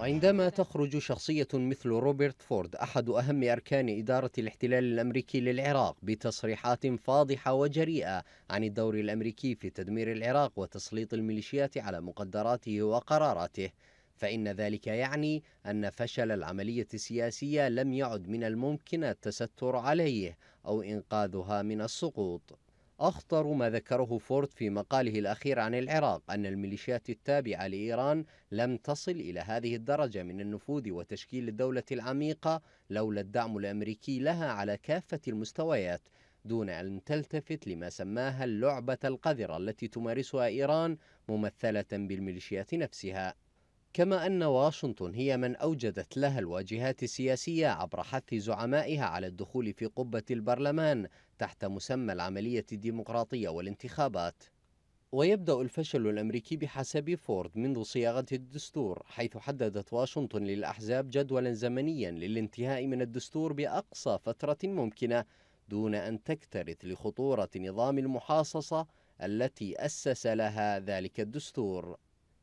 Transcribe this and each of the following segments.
عندما تخرج شخصية مثل روبرت فورد أحد أهم أركان إدارة الاحتلال الأمريكي للعراق بتصريحات فاضحة وجريئة عن الدور الأمريكي في تدمير العراق وتسليط الميليشيات على مقدراته وقراراته فإن ذلك يعني أن فشل العملية السياسية لم يعد من الممكن التستر عليه أو إنقاذها من السقوط أخطر ما ذكره فورد في مقاله الأخير عن العراق أن الميليشيات التابعة لإيران لم تصل إلى هذه الدرجة من النفوذ وتشكيل الدولة العميقة لولا الدعم الأمريكي لها على كافة المستويات دون أن تلتفت لما سماها اللعبة القذرة التي تمارسها إيران ممثلة بالميليشيات نفسها كما أن واشنطن هي من أوجدت لها الواجهات السياسية عبر حث زعمائها على الدخول في قبة البرلمان تحت مسمى العملية الديمقراطية والانتخابات ويبدأ الفشل الأمريكي بحسب فورد منذ صياغة الدستور حيث حددت واشنطن للأحزاب جدولا زمنيا للانتهاء من الدستور بأقصى فترة ممكنة دون أن تكترث لخطورة نظام المحاصصة التي أسس لها ذلك الدستور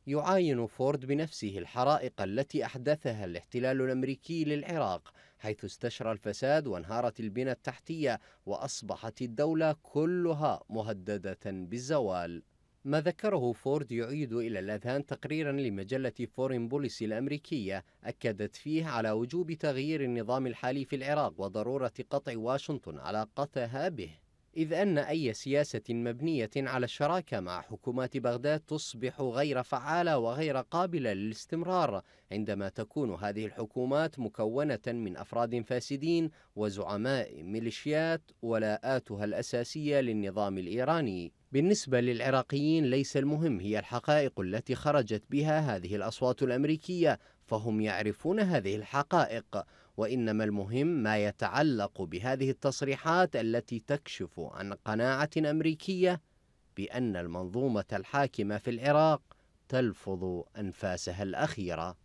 يعاين فورد بنفسه الحرائق التي أحدثها الاحتلال الأمريكي للعراق حيث استشرى الفساد وانهارت البنى التحتية وأصبحت الدولة كلها مهددة بالزوال ما ذكره فورد يعيد إلى الأذهان تقريرا لمجلة فورين بوليسي الأمريكية أكدت فيه على وجوب تغيير النظام الحالي في العراق وضرورة قطع واشنطن علاقتها به إذ أن أي سياسة مبنية على الشراكة مع حكومات بغداد تصبح غير فعالة وغير قابلة للاستمرار عندما تكون هذه الحكومات مكونة من أفراد فاسدين وزعماء ميليشيات ولاءاتها الأساسية للنظام الإيراني. بالنسبة للعراقيين ليس المهم هي الحقائق التي خرجت بها هذه الأصوات الأمريكية فهم يعرفون هذه الحقائق وإنما المهم ما يتعلق بهذه التصريحات التي تكشف عن قناعة أمريكية بأن المنظومة الحاكمة في العراق تلفظ أنفاسها الأخيرة